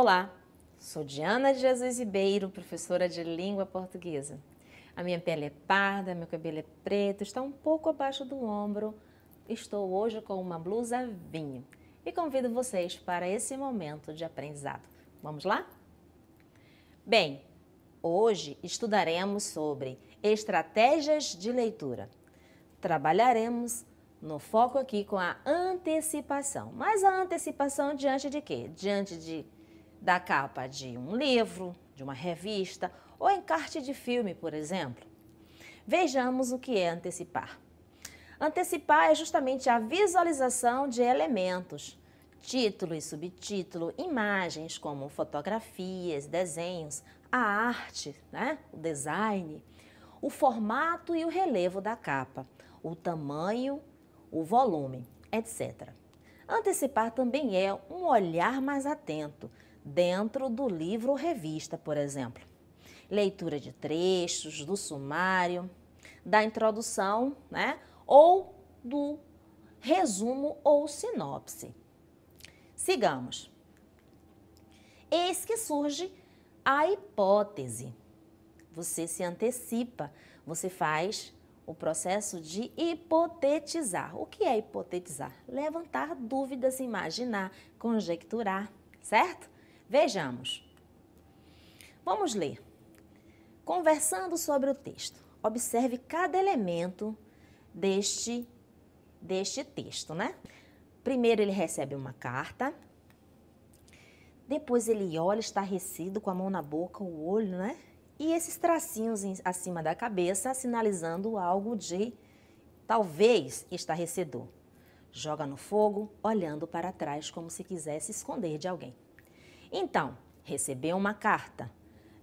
Olá, sou Diana de Jesus Ribeiro, professora de língua portuguesa. A minha pele é parda, meu cabelo é preto, está um pouco abaixo do ombro. Estou hoje com uma blusa vinho e convido vocês para esse momento de aprendizado. Vamos lá? Bem, hoje estudaremos sobre estratégias de leitura. Trabalharemos no foco aqui com a antecipação. Mas a antecipação diante de quê? Diante de da capa de um livro, de uma revista ou encarte de filme, por exemplo. Vejamos o que é antecipar. Antecipar é justamente a visualização de elementos, título e subtítulo, imagens como fotografias, desenhos, a arte, né? o design, o formato e o relevo da capa, o tamanho, o volume, etc. Antecipar também é um olhar mais atento, dentro do livro ou revista, por exemplo. Leitura de trechos, do sumário, da introdução, né? Ou do resumo ou sinopse. Sigamos. Eis que surge a hipótese. Você se antecipa, você faz o processo de hipotetizar. O que é hipotetizar? Levantar dúvidas, imaginar, conjecturar, certo? Vejamos. Vamos ler. Conversando sobre o texto, observe cada elemento deste, deste texto, né? Primeiro ele recebe uma carta, depois ele olha estarrecido com a mão na boca, o olho, né? E esses tracinhos em, acima da cabeça sinalizando algo de talvez estarrecedor. Joga no fogo, olhando para trás como se quisesse esconder de alguém. Então, recebeu uma carta,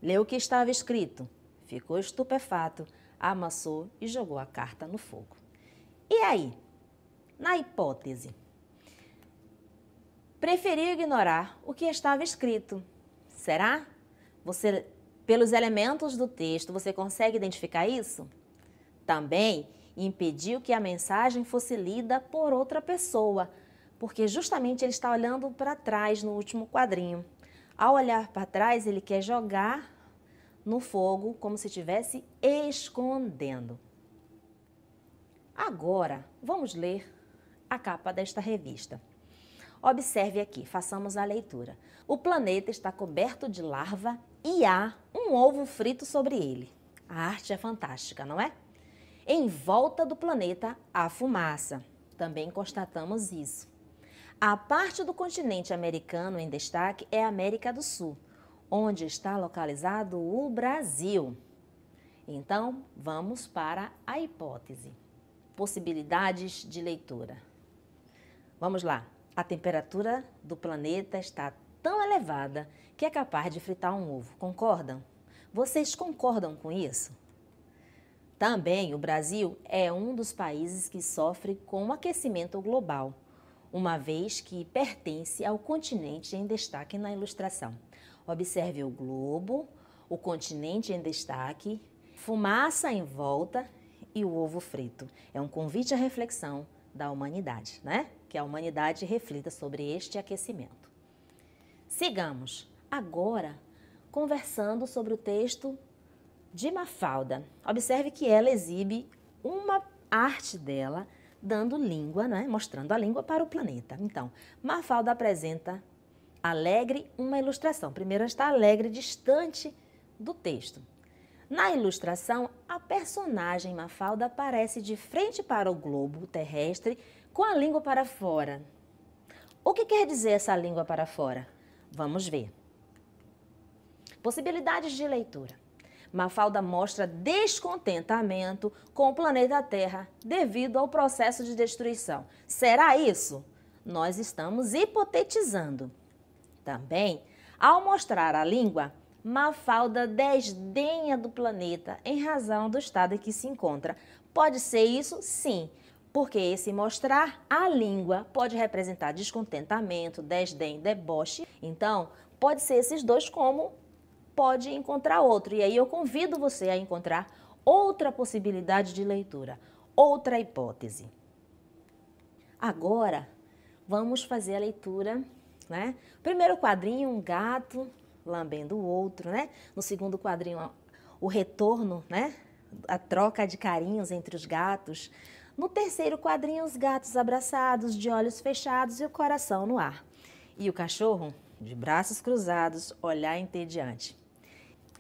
leu o que estava escrito, ficou estupefato, amassou e jogou a carta no fogo. E aí? Na hipótese, preferiu ignorar o que estava escrito. Será? Você, pelos elementos do texto, você consegue identificar isso? Também impediu que a mensagem fosse lida por outra pessoa, porque justamente ele está olhando para trás no último quadrinho. Ao olhar para trás, ele quer jogar no fogo como se estivesse escondendo. Agora, vamos ler a capa desta revista. Observe aqui, façamos a leitura. O planeta está coberto de larva e há um ovo frito sobre ele. A arte é fantástica, não é? Em volta do planeta há fumaça. Também constatamos isso. A parte do continente americano em destaque é a América do Sul, onde está localizado o Brasil. Então, vamos para a hipótese. Possibilidades de leitura. Vamos lá. A temperatura do planeta está tão elevada que é capaz de fritar um ovo, concordam? Vocês concordam com isso? Também o Brasil é um dos países que sofre com o aquecimento global uma vez que pertence ao continente em destaque na ilustração. Observe o globo, o continente em destaque, fumaça em volta e o ovo frito. É um convite à reflexão da humanidade, né? Que a humanidade reflita sobre este aquecimento. Sigamos agora conversando sobre o texto de Mafalda. Observe que ela exibe uma arte dela dando língua, né? mostrando a língua para o planeta. Então, Mafalda apresenta alegre uma ilustração. Primeiro está alegre distante do texto. Na ilustração, a personagem Mafalda aparece de frente para o globo terrestre com a língua para fora. O que quer dizer essa língua para fora? Vamos ver. Possibilidades de leitura. Mafalda mostra descontentamento com o planeta Terra devido ao processo de destruição. Será isso? Nós estamos hipotetizando. Também, ao mostrar a língua, Mafalda desdenha do planeta em razão do estado em que se encontra. Pode ser isso? Sim, porque esse mostrar a língua pode representar descontentamento, desdém, deboche. Então, pode ser esses dois como pode encontrar outro. E aí eu convido você a encontrar outra possibilidade de leitura, outra hipótese. Agora, vamos fazer a leitura, né? Primeiro quadrinho, um gato lambendo o outro, né? No segundo quadrinho, o retorno, né? A troca de carinhos entre os gatos. No terceiro quadrinho, os gatos abraçados, de olhos fechados e o coração no ar. E o cachorro, de braços cruzados, olhar entediante.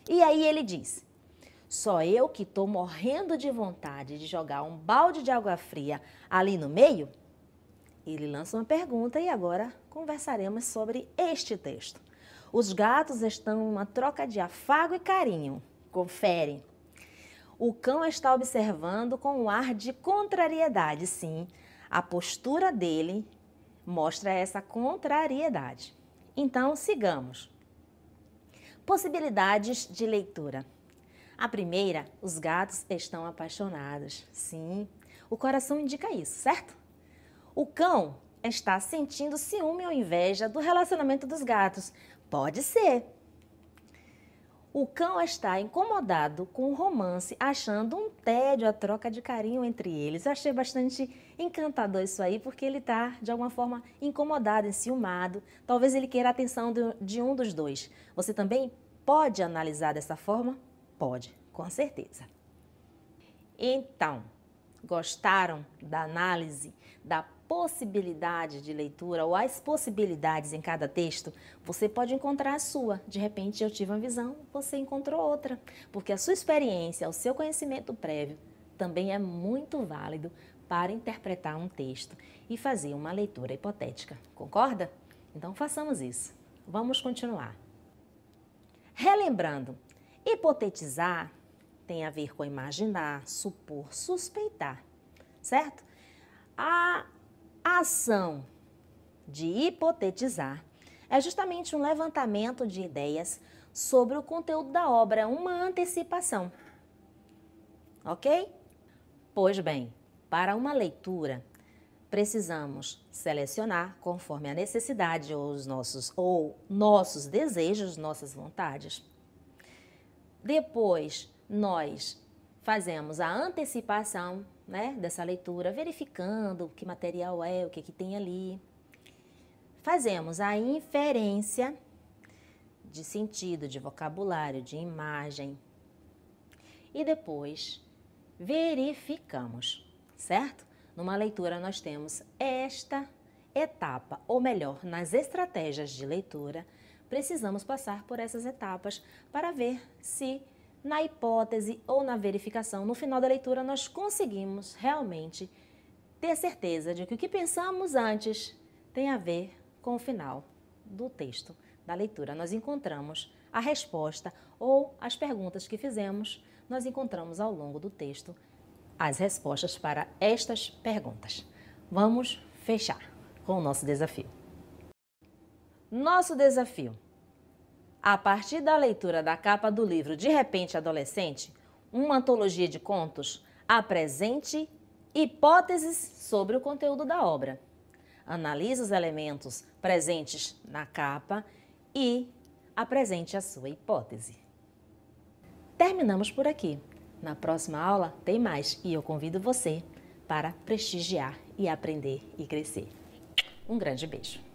E aí ele diz: só eu que estou morrendo de vontade de jogar um balde de água fria ali no meio? Ele lança uma pergunta e agora conversaremos sobre este texto. Os gatos estão em uma troca de afago e carinho. Confere. O cão está observando com um ar de contrariedade, sim. A postura dele mostra essa contrariedade. Então, sigamos. Possibilidades de leitura. A primeira, os gatos estão apaixonados. Sim, o coração indica isso, certo? O cão está sentindo ciúme ou inveja do relacionamento dos gatos. Pode ser, o cão está incomodado com o romance, achando um tédio a troca de carinho entre eles. achei bastante encantador isso aí, porque ele está, de alguma forma, incomodado, enciumado. Talvez ele queira a atenção de um dos dois. Você também pode analisar dessa forma? Pode, com certeza. Então, gostaram da análise da possibilidade de leitura ou as possibilidades em cada texto, você pode encontrar a sua. De repente eu tive uma visão, você encontrou outra, porque a sua experiência, o seu conhecimento prévio também é muito válido para interpretar um texto e fazer uma leitura hipotética. Concorda? Então façamos isso. Vamos continuar. Relembrando, hipotetizar tem a ver com imaginar, supor, suspeitar, certo? A a ação de hipotetizar é justamente um levantamento de ideias sobre o conteúdo da obra, uma antecipação. Ok? Pois bem, para uma leitura, precisamos selecionar conforme a necessidade ou os nossos ou nossos desejos, nossas vontades. Depois, nós fazemos a antecipação né, dessa leitura, verificando que material é, o que, que tem ali. Fazemos a inferência de sentido, de vocabulário, de imagem. E depois verificamos, certo? Numa leitura nós temos esta etapa, ou melhor, nas estratégias de leitura, precisamos passar por essas etapas para ver se na hipótese ou na verificação, no final da leitura, nós conseguimos realmente ter certeza de que o que pensamos antes tem a ver com o final do texto da leitura. Nós encontramos a resposta ou as perguntas que fizemos, nós encontramos ao longo do texto as respostas para estas perguntas. Vamos fechar com o nosso desafio. Nosso desafio a partir da leitura da capa do livro De Repente Adolescente, uma antologia de contos, apresente hipóteses sobre o conteúdo da obra. Analise os elementos presentes na capa e apresente a sua hipótese. Terminamos por aqui. Na próxima aula tem mais e eu convido você para prestigiar e aprender e crescer. Um grande beijo!